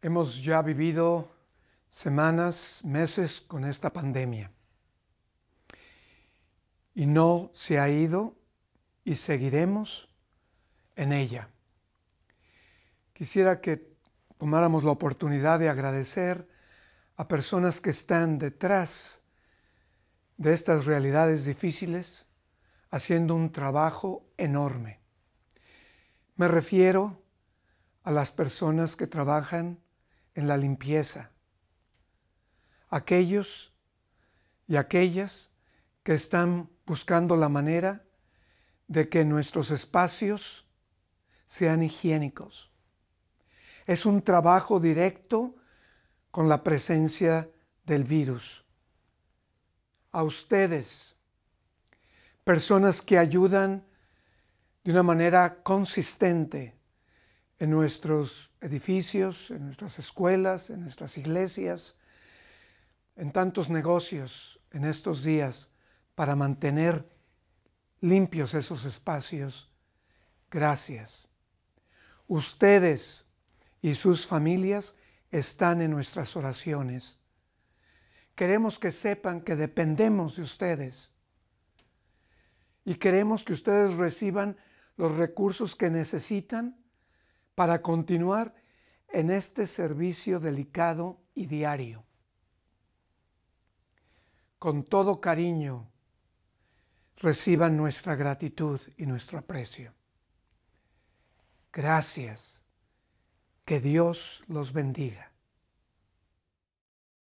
Hemos ya vivido semanas, meses con esta pandemia. Y no se ha ido y seguiremos en ella. Quisiera que tomáramos la oportunidad de agradecer a personas que están detrás de estas realidades difíciles, haciendo un trabajo enorme. Me refiero a las personas que trabajan en la limpieza. Aquellos y aquellas que están buscando la manera de que nuestros espacios sean higiénicos. Es un trabajo directo con la presencia del virus. A ustedes, personas que ayudan de una manera consistente en nuestros edificios, en nuestras escuelas, en nuestras iglesias, en tantos negocios en estos días para mantener limpios esos espacios. Gracias. Ustedes y sus familias están en nuestras oraciones. Queremos que sepan que dependemos de ustedes y queremos que ustedes reciban los recursos que necesitan para continuar en este servicio delicado y diario. Con todo cariño, reciban nuestra gratitud y nuestro aprecio. Gracias. Que Dios los bendiga.